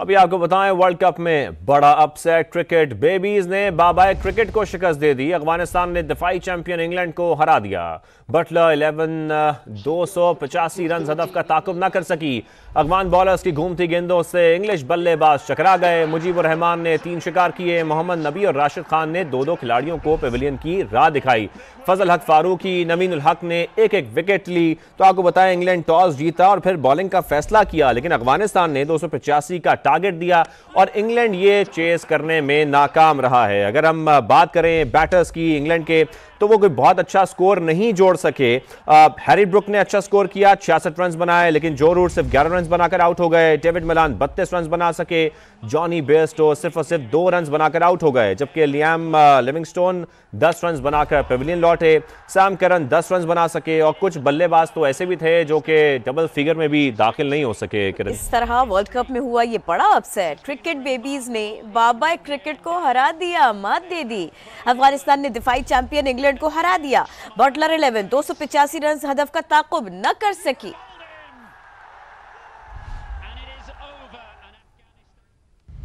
अभी आपको बताएं वर्ल्ड कप में बड़ा अपसेट क्रिकेट बेबीज ने बाबा क्रिकेट को शिकस्त दे दी अफगानिस्तान ने दिफाई चैंपियन इंग्लैंड को हरा दिया बटलर इलेवन uh, दो सौ पचासी रन हदफ का ताकुब ना कर सकी अफगान बॉलर्स की घूमती गेंदों से इंग्लिश बल्लेबाज चकरा गए मुजीबुर रहमान ने तीन शिकार किए मोहम्मद नबी और राशिद खान ने दो दो खिलाड़ियों को पेविलियन की राह दिखाई फजल हक फारूकी नवीन उल हक ने एक एक विकेट ली तो आपको बताया इंग्लैंड टॉस जीता और फिर बॉलिंग का फैसला किया लेकिन अफगानिस्तान ने दो सौ पचासी का टारगेट दिया और इंग्लैंड ये चेस करने में नाकाम रहा है अगर हम बात करें बैटर्स की इंग्लैंड के तो वो कोई बहुत अच्छा स्कोर नहीं जोड़ सके हैरी ब्रुक ने अच्छा स्कोर किया छियासठ रन बनाए लेकिन जो रूट सिर्फ ग्यारह रन बनाकर आउट हो गए डेविड मिलान बत्तीस रन बना सके जॉनी बेस्टो तो सिर्फ और सिर्फ दो रन बनाकर आउट हो गए जबकि लियाम लिविंगस्टोन दस रन बनाकर पेविलियन लौटे सैम करन दस रन बना सके और कुछ बल्लेबाज तो ऐसे भी थे जो कि डबल फिगर में भी दाखिल नहीं हो सके इस तरह वर्ल्ड कप में हुआ ये बड़ा बड़ा अपसेट क्रिकेट बेबीज ने बाबा क्रिकेट को हरा दिया मात दे दी अफगानिस्तान ने दिफाई चैंपियन इंग्लैंड को हरा दिया बटलर इलेवन दो सौ रन हदफ का ताकुब न कर सकी